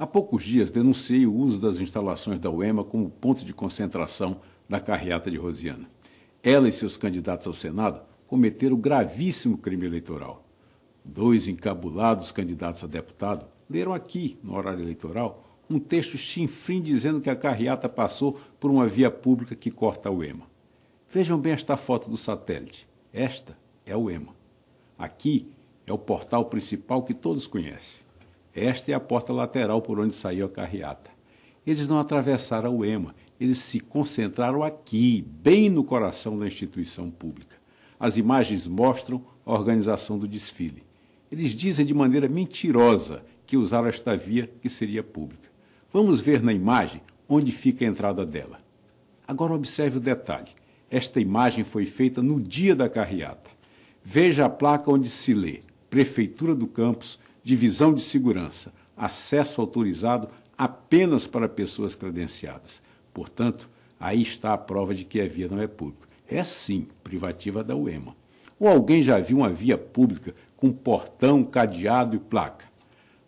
Há poucos dias denunciei o uso das instalações da UEMA como ponto de concentração da carreata de Rosiana. Ela e seus candidatos ao Senado cometeram gravíssimo crime eleitoral. Dois encabulados candidatos a deputado leram aqui, no horário eleitoral, um texto chinfrim dizendo que a carreata passou por uma via pública que corta a UEMA. Vejam bem esta foto do satélite. Esta é a UEMA. Aqui é o portal principal que todos conhecem. Esta é a porta lateral por onde saiu a carreata. Eles não atravessaram o ema, eles se concentraram aqui, bem no coração da instituição pública. As imagens mostram a organização do desfile. Eles dizem de maneira mentirosa que usaram esta via que seria pública. Vamos ver na imagem onde fica a entrada dela. Agora observe o detalhe. Esta imagem foi feita no dia da carreata. Veja a placa onde se lê Prefeitura do Campus, divisão de segurança, acesso autorizado apenas para pessoas credenciadas. Portanto, aí está a prova de que a via não é pública. É sim privativa da UEMA. Ou alguém já viu uma via pública com portão, cadeado e placa?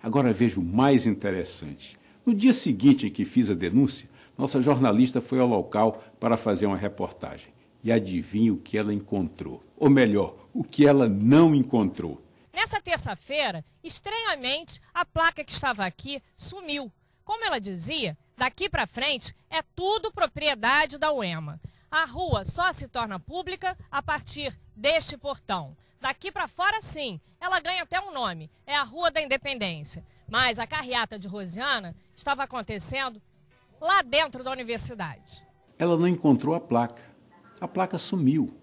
Agora vejo o mais interessante. No dia seguinte em que fiz a denúncia, nossa jornalista foi ao local para fazer uma reportagem. E adivinha o que ela encontrou? Ou melhor, o que ela não encontrou. Nessa terça-feira, estranhamente, a placa que estava aqui sumiu. Como ela dizia, daqui para frente é tudo propriedade da UEMA. A rua só se torna pública a partir deste portão. Daqui para fora, sim, ela ganha até um nome: é a Rua da Independência. Mas a carreata de Rosiana estava acontecendo lá dentro da universidade. Ela não encontrou a placa. A placa sumiu.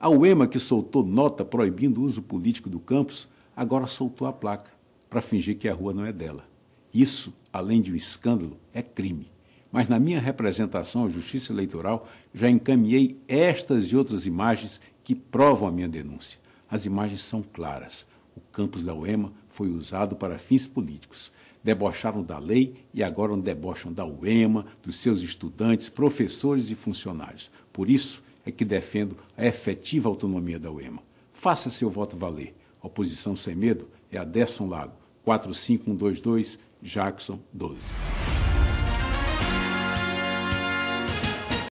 A UEMA, que soltou nota proibindo o uso político do campus, agora soltou a placa para fingir que a rua não é dela. Isso, além de um escândalo, é crime. Mas na minha representação à Justiça Eleitoral já encaminhei estas e outras imagens que provam a minha denúncia. As imagens são claras. O campus da UEMA foi usado para fins políticos. Debocharam da lei e agora debocham da UEMA, dos seus estudantes, professores e funcionários. Por isso é que defendo a efetiva autonomia da UEMA. Faça seu voto valer Oposição Sem Medo é a Desson Lago, 45122, Jackson 12.